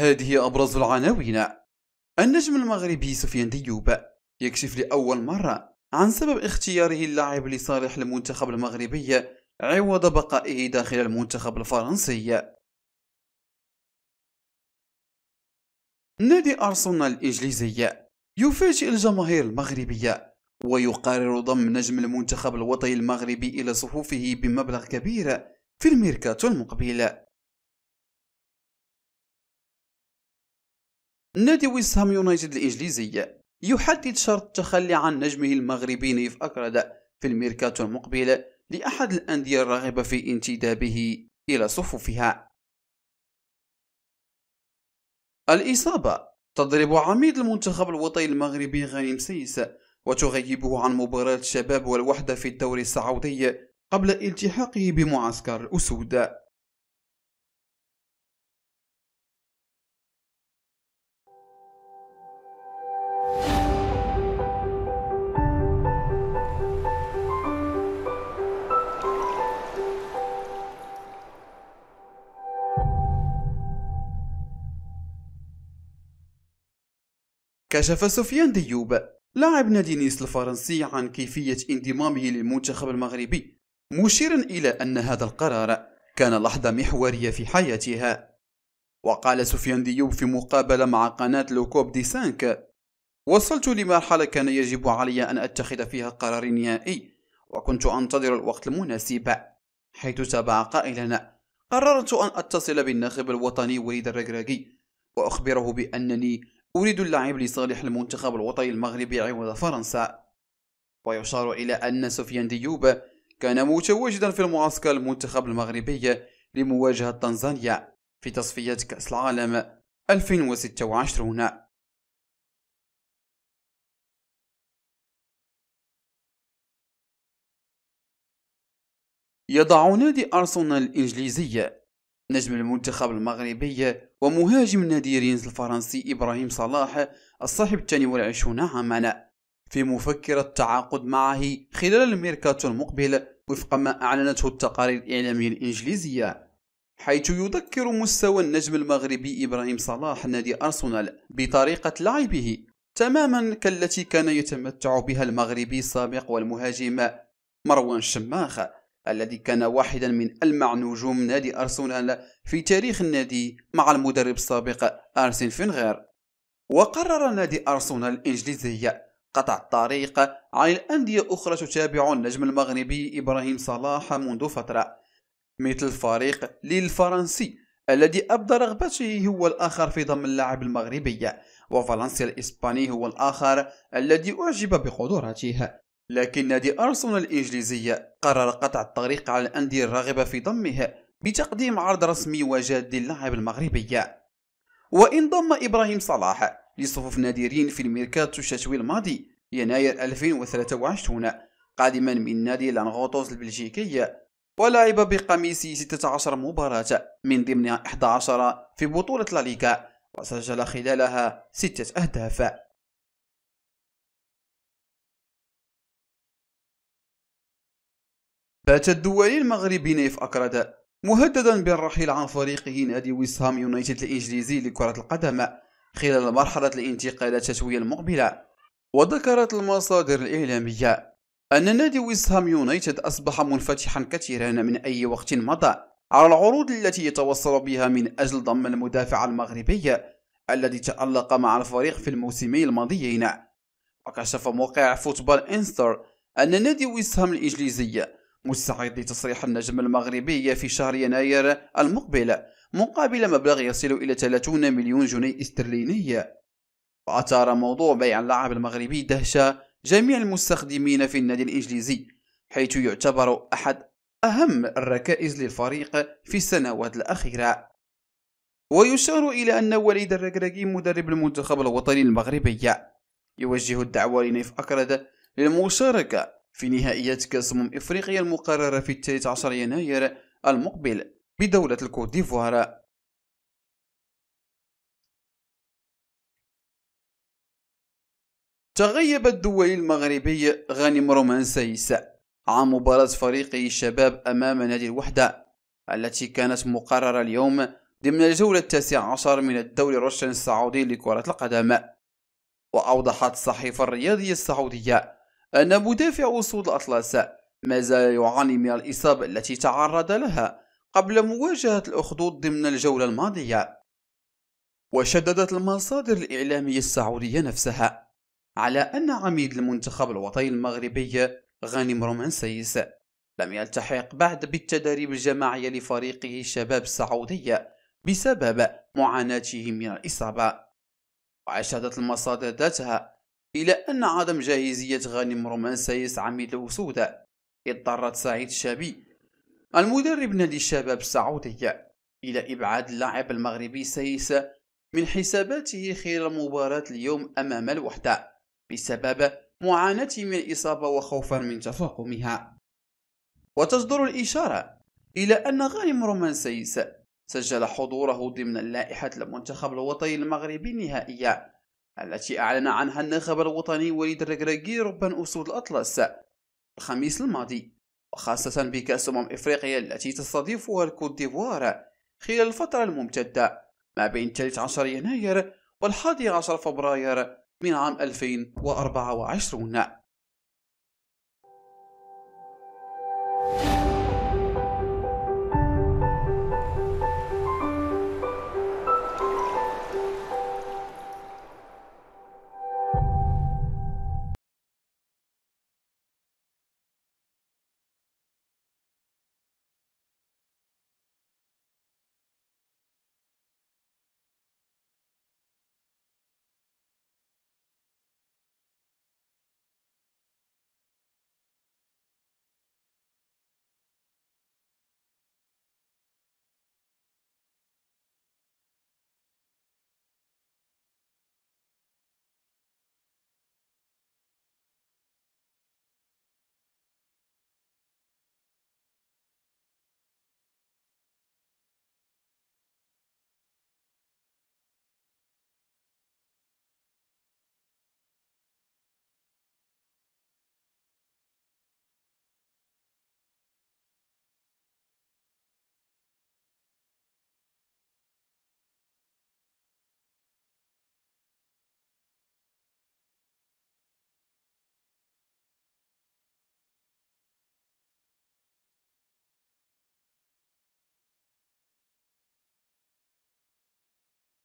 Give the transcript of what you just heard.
هذه أبرز العناوين النجم المغربي سفيان ديوب يكشف لأول مرة عن سبب اختياره اللاعب لصالح المنتخب المغربي عوض بقائه داخل المنتخب الفرنسي نادي أرسنال الإنجليزي يفاجئ الجماهير المغربية ويقرر ضم نجم المنتخب الوطني المغربي إلى صفوفه بمبلغ كبير في الميركاتو المقبل نادي ويسهام يونايتد الإنجليزي يحدد شرط التخلي عن نجمه المغربي نيف أكرد في الميركاتو المقبل لأحد الأندية الراغبة في انتدابه إلى صفوفها الإصابة تضرب عميد المنتخب الوطني المغربي غانم سيس وتغيبه عن مباراة الشباب والوحدة في الدوري السعودي قبل التحاقه بمعسكر الأسود كشف سفيان ديوب لاعب نادي نيس الفرنسي عن كيفية انضمامه للمنتخب المغربي مشيرا إلى أن هذا القرار كان لحظة محورية في حياتها وقال سفيان ديوب في مقابلة مع قناة لوكوب دي سانك وصلت لمرحلة كان يجب علي أن أتخذ فيها قرار نهائي وكنت أنتظر الوقت المناسب حيث تابع قائلا قررت أن أتصل بالناخب الوطني وليد الركراكي وأخبره بأنني أريد اللعب لصالح المنتخب الوطني المغربي عوض فرنسا ويشار إلى أن سفيان ديوب كان متواجدا في المعسكر المنتخب المغربي لمواجهة تنزانيا في تصفية كأس العالم 2026 يضع نادي أرسنال الإنجليزي نجم المنتخب المغربي ومهاجم نادي رينز الفرنسي إبراهيم صلاح الصاحب الثاني والعشرون عاما في مفكرة التعاقد معه خلال الميركاتو المقبل وفق ما أعلنته التقارير الإعلامية الإنجليزية حيث يذكر مستوى النجم المغربي إبراهيم صلاح نادي أرسنال بطريقة لعبه تماما كالتي كان يتمتع بها المغربي السابق والمهاجم مروان الشماخ الذي كان واحدا من ألمع نجوم نادي أرسنال في تاريخ النادي مع المدرب السابق أرسن فينغير وقرر نادي أرسنال الإنجليزي قطع الطريق عن الأندية أخرى تتابع النجم المغربي إبراهيم صلاح منذ فترة مثل فريق ليل الفرنسي الذي أبدى رغبته هو الآخر في ضم اللاعب المغربي وفالنسيا الإسباني هو الآخر الذي أعجب بقدراته لكن نادي أرسنال الإنجليزية قرر قطع الطريق على الأندية الراغبة في ضمه بتقديم عرض رسمي وجاد للاعب المغربي وانضم إبراهيم صلاح لصفوف نادرين في الميركاتو الشتوي الماضي يناير 2023 قادما من نادي لانغوتوس البلجيكي ولعب بقميص 16 مباراة من ضمنها 11 في بطولة لاليكا وسجل خلالها 6 أهداف بات الدولي المغربي نايف أكرادا مهددا بالرحيل عن فريقه نادي ويسهام يونايتد الإنجليزي لكرة القدم خلال مرحلة الانتقالات التشوية المقبلة وذكرت المصادر الإعلامية أن نادي ويسهام يونايتد أصبح منفتحا كثيرا من أي وقت مضى على العروض التي يتوصل بها من أجل ضم المدافع المغربي الذي تألق مع الفريق في الموسمين الماضيين وكشف موقع فوتبال انستر أن نادي ويسهام الإنجليزي مستعد لتصريح النجم المغربي في شهر يناير المقبل مقابل مبلغ يصل إلى 30 مليون جنيه استرليني وأثار موضوع بيع اللاعب المغربي دهشة جميع المستخدمين في النادي الإنجليزي حيث يعتبر أحد أهم الركائز للفريق في السنوات الأخيرة ويشار إلى أن وليد الركراكي مدرب المنتخب الوطني المغربي يوجه الدعوة لنيف أكرد للمشاركة في نهائيات كأس أمم إفريقيا المقررة في 13 يناير المقبل بدولة الكوت ديفوار تغيب الدولي المغربي غانم رومان سيس عن مباراة فريقه الشباب أمام نادي الوحدة التي كانت مقررة اليوم ضمن الجولة التاسعة عشر من الدوري الرشن السعودي لكرة القدم وأوضحت الصحيفة الرياضية السعودية أن مدافع أسود الأطلس ما زال يعاني من الإصابة التي تعرض لها قبل مواجهة الأخدود ضمن الجولة الماضية وشددت المصادر الإعلامية السعودية نفسها على أن عميد المنتخب الوطني المغربي غانم رومانسيس لم يلتحق بعد بالتدريب الجماعية لفريقه الشباب السعودي بسبب معاناته من الإصابة وأشهدت المصادر ذاتها إلى أن عدم جاهزية غانم رومان سيسعى ميدو سوداء اضطرت سعيد الشابي المدرب نادي الشباب السعودية إلى إبعاد اللاعب المغربي سيس من حساباته خلال مباراة اليوم أمام الوحدة بسبب معاناته من الإصابة وخوفا من تفاقمها وتصدر الإشارة إلى أن غانم رومان سيس سجل حضوره ضمن لائحة المنتخب الوطني المغربي النهائية التي أعلن عنها الناخب الوطني وليد الركراكي ربان أسود الأطلس الخميس الماضي وخاصة بكأس أمم إفريقيا التي تستضيفها الكوت ديفوار خلال الفترة الممتدة ما بين 13 يناير والحادي عشر فبراير من عام 2024